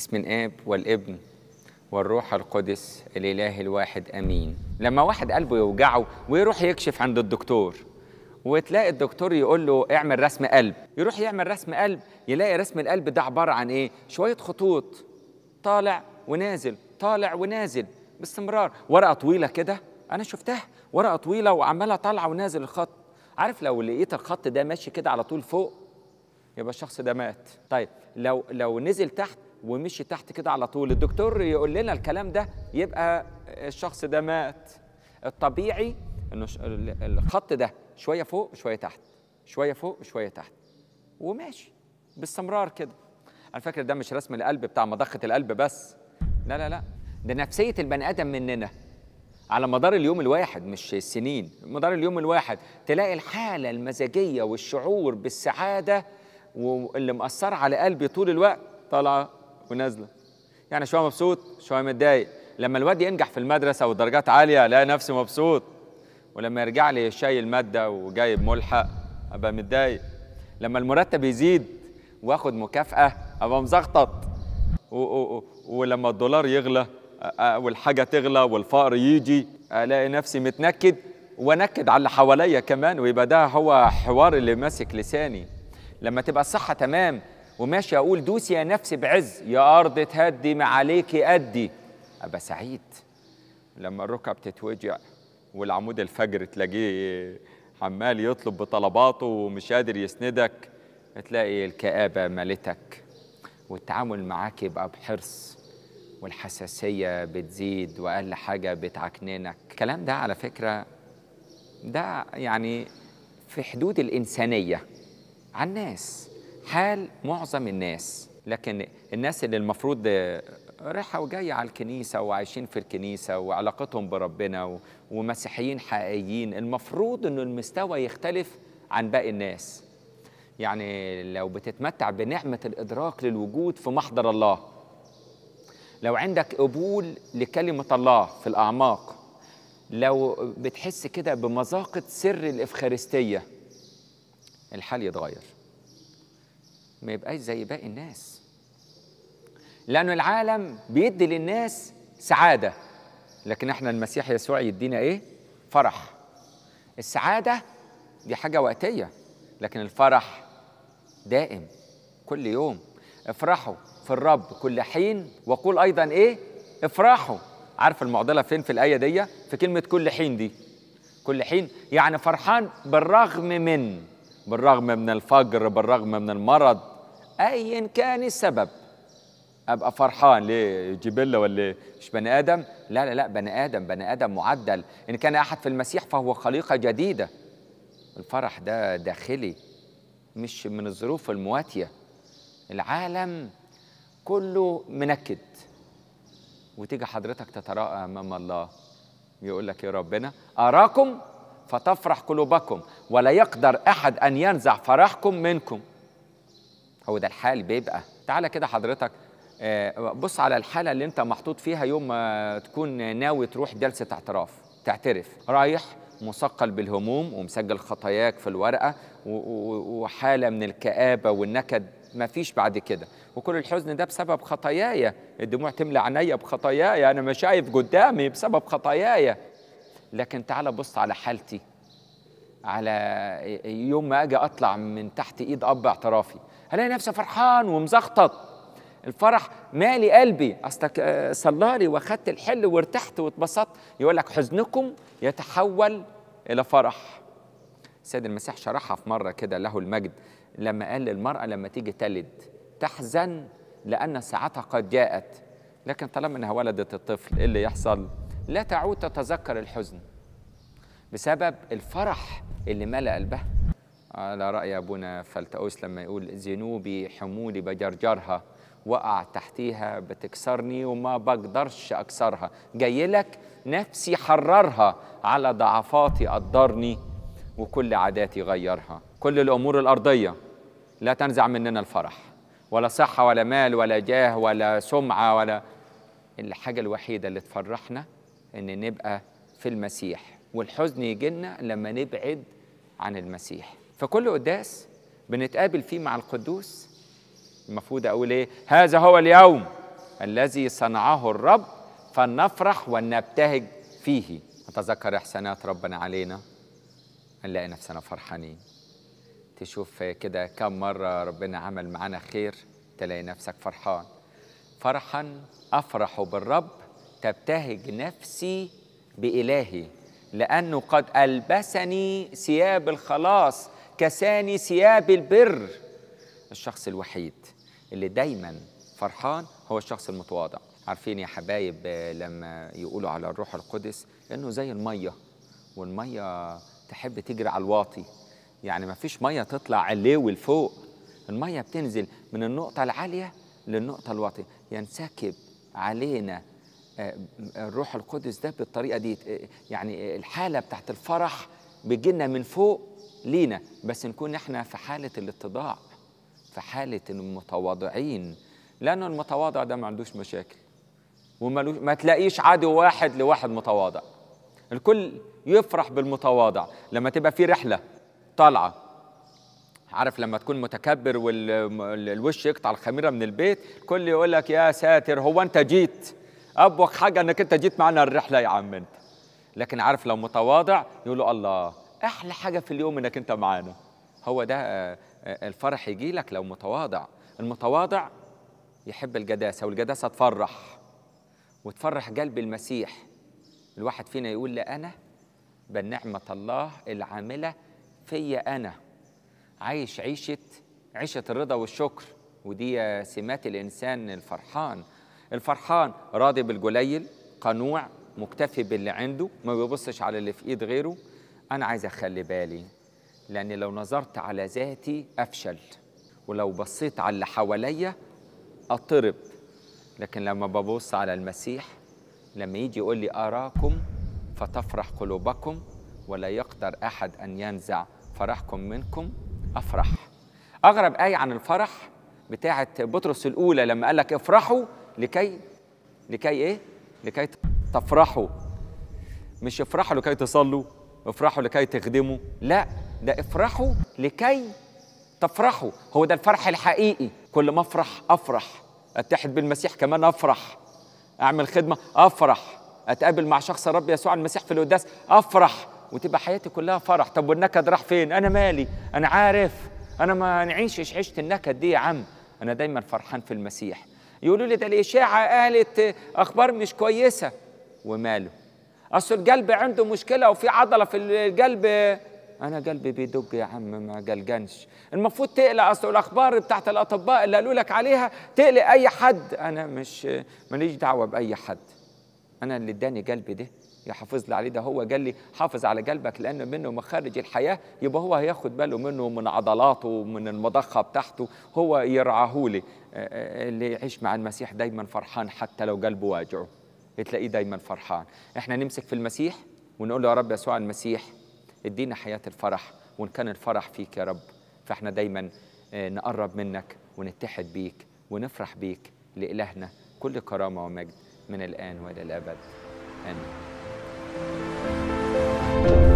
باسم الاب والابن والروح القدس الاله الواحد امين لما واحد قلبه يوجعه ويروح يكشف عند الدكتور وتلاقي الدكتور يقول له اعمل رسم قلب يروح يعمل رسم قلب يلاقي رسم القلب ده عباره عن ايه شويه خطوط طالع ونازل طالع ونازل باستمرار ورقه طويله كده انا شفتها ورقه طويله وعماله طالعه ونازل الخط عارف لو لقيت الخط ده ماشي كده على طول فوق يبقى الشخص ده مات طيب لو لو نزل تحت ومشي تحت كده على طول الدكتور يقول لنا الكلام ده يبقى الشخص ده مات الطبيعي انه الخط ده شويه فوق شويه تحت شويه فوق شويه تحت وماشي باستمرار كده على فكره ده مش رسم القلب بتاع مضخه القلب بس لا لا لا ده نفسيه البني ادم مننا على مدار اليوم الواحد مش السنين مدار اليوم الواحد تلاقي الحاله المزاجيه والشعور بالسعاده واللي مأثر على قلبي طول الوقت طالعه ونازله يعني شويه مبسوط شويه متضايق لما الواد ينجح في المدرسه ودرجات عاليه الاقي نفسي مبسوط ولما يرجع لي شايل ماده وجايب ملحق ابقى متضايق لما المرتب يزيد واخد مكافاه ابقى مزغطط ولما الدولار يغلى والحاجه تغلى والفقر يجي الاقي نفسي متنكد وانكد على اللي حواليا كمان ويبقى ده هو حوار اللي ماسك لساني لما تبقى الصحه تمام وماشي اقول دوسي يا نفسي بعز يا ارض تهدي ما عليكي ادي ابقى سعيد لما الركب تتوجع والعمود الفجر تلاقيه عمال يطلب بطلباته ومش قادر يسندك تلاقي الكآبة مالتك والتعامل معاك يبقى بحرص والحساسية بتزيد وأقل حاجة بتعكننك الكلام ده على فكرة ده يعني في حدود الإنسانية على الناس حال معظم الناس لكن الناس اللي المفروض رايحه وجايه على الكنيسه وعايشين في الكنيسه وعلاقتهم بربنا ومسيحيين حقيقيين المفروض انه المستوى يختلف عن باقي الناس يعني لو بتتمتع بنعمه الادراك للوجود في محضر الله لو عندك قبول لكلمه الله في الاعماق لو بتحس كده بمذاقه سر الافخارستيه الحال يتغير ما يبقاش زي باقي الناس لأن العالم بيدي للناس سعادة لكن احنا المسيح يسوع يدينا ايه؟ فرح السعادة دي حاجة وقتية لكن الفرح دائم كل يوم افرحوا في الرب كل حين وقول أيضا ايه؟ افرحوا عارف المعضلة فين في الآية دي؟ في كلمة كل حين دي كل حين يعني فرحان بالرغم من بالرغم من الفقر بالرغم من المرض ايا كان السبب ابقى فرحان ليه جبله ولا مش بني ادم لا لا لا بني ادم بني ادم معدل ان كان احد في المسيح فهو خليقه جديده الفرح ده داخلي مش من الظروف المواتيه العالم كله منكد وتيجي حضرتك تتراءى امام الله يقول لك يا إيه ربنا اراكم فتفرح قلوبكم ولا يقدر أحد أن ينزع فرحكم منكم هو ده الحال بيبقى تعالى كده حضرتك آه، بص على الحالة اللي انت محطوط فيها يوم ما تكون ناوي تروح جلسة اعتراف تعترف رايح مثقل بالهموم ومسجل خطاياك في الورقة وحالة من الكآبة والنكد ما فيش بعد كده وكل الحزن ده بسبب خطاياي الدموع تملى عينيا بخطاياي انا مش شايف قدامي بسبب خطاياي لكن تعال بص على حالتي على يوم ما اجي اطلع من تحت ايد اب اعترافي هلاقي نفسي فرحان ومزخطط الفرح مالي قلبي اصلك صلالي واخدت الحل وارتحت واتبسطت يقول لك حزنكم يتحول الى فرح السيد المسيح شرحها في مره كده له المجد لما قال للمراه لما تيجي تلد تحزن لان ساعتها قد جاءت لكن طالما انها ولدت الطفل ايه اللي يحصل لا تعود تتذكر الحزن بسبب الفرح اللي ملأ قلبها على رأي أبونا فلتأوس لما يقول ذنوبي حمولي بجرجرها وقع تحتيها بتكسرني وما بقدرش أكسرها جاي لك نفسي حررها على ضعفاتي قدرني وكل عاداتي غيرها كل الأمور الأرضية لا تنزع مننا الفرح ولا صحة ولا مال ولا جاه ولا سمعة ولا الحاجة الوحيدة اللي تفرحنا ان نبقى في المسيح والحزن يجينا لما نبعد عن المسيح فكل قداس بنتقابل فيه مع القدوس المفروض اقول ايه هذا هو اليوم الذي صنعه الرب فلنفرح ولنبتهج فيه نتذكر احسانات ربنا علينا نلاقي نفسنا فرحانين تشوف كده كم مرة ربنا عمل معانا خير تلاقي نفسك فرحان فرحا أفرح بالرب تبتهج نفسي بإلهي لأنه قد ألبسني ثياب الخلاص كساني ثياب البر الشخص الوحيد اللي دايما فرحان هو الشخص المتواضع عارفين يا حبايب آه، لما يقولوا على الروح القدس انه زي الميه والميه تحب تجري على الواطي يعني ما فيش ميه تطلع عليه لفوق الميه بتنزل من النقطه العاليه للنقطه الواطيه ينسكب يعني علينا آه، آه، الروح القدس ده بالطريقه دي آه، يعني الحاله بتاعت الفرح بيجينا من فوق لينا بس نكون احنا في حاله الاتضاع في حاله المتواضعين لانه المتواضع ده ما عندوش مشاكل وما تلاقيش عدو واحد لواحد متواضع الكل يفرح بالمتواضع لما تبقى في رحله طالعه عارف لما تكون متكبر والوش يقطع الخميره من البيت كل يقول لك يا ساتر هو انت جيت ابوك حاجه انك انت جيت معنا الرحله يا عم انت لكن عارف لو متواضع يقول له الله احلى حاجه في اليوم انك انت معانا هو ده آه، آه، الفرح يجي لك لو متواضع المتواضع يحب الجداسه والجداسه تفرح وتفرح قلب المسيح الواحد فينا يقول لي انا بل نعمه الله العامله فيا انا عايش عيشه عيشه الرضا والشكر ودي سمات الانسان الفرحان الفرحان راضي بالقليل قنوع مكتفي باللي عنده ما بيبصش على اللي في ايد غيره انا عايز اخلي بالي لان لو نظرت على ذاتي افشل ولو بصيت على اللي حواليا أطرب لكن لما ببص على المسيح لما يجي يقول لي اراكم فتفرح قلوبكم ولا يقدر احد ان ينزع فرحكم منكم افرح اغرب ايه عن الفرح بتاعه بطرس الاولى لما قال لك افرحوا لكي لكي ايه لكي تفرحوا مش افرحوا لكي تصلوا افرحوا لكي تخدموا لا ده افرحوا لكي تفرحوا هو ده الفرح الحقيقي كل ما افرح افرح اتحد بالمسيح كمان افرح اعمل خدمه افرح اتقابل مع شخص الرب يسوع المسيح في القداس افرح وتبقى حياتي كلها فرح طب والنكد راح فين انا مالي انا عارف انا ما نعيشش عيشه النكد دي يا عم انا دايما فرحان في المسيح يقولوا لي ده الإشاعة قالت أخبار مش كويسة وماله أصل القلب عنده مشكلة وفي عضلة في القلب أنا قلبي بيدق يا عم ما قلقنش المفروض تقلق أصل الأخبار بتاعت الأطباء اللي قالوا لك عليها تقلق أي حد أنا مش ماليش دعوة بأي حد أنا اللي اداني قلبي ده يحافظ لي عليه ده هو قال لي حافظ على قلبك لان منه مخارج الحياه يبقى هو هياخد باله منه من عضلاته ومن المضخه بتاعته هو يرعاه لي آه، آه، آه، اللي يعيش مع المسيح دايما فرحان حتى لو قلبه واجعه تلاقيه دايما فرحان احنا نمسك في المسيح ونقول له يا رب يسوع المسيح ادينا حياه الفرح وان كان الفرح فيك يا رب فاحنا دايما نقرب منك ونتحد بيك ونفرح بيك لإلهنا كل كرامة ومجد من الآن وإلى الأبد آمين Thank you.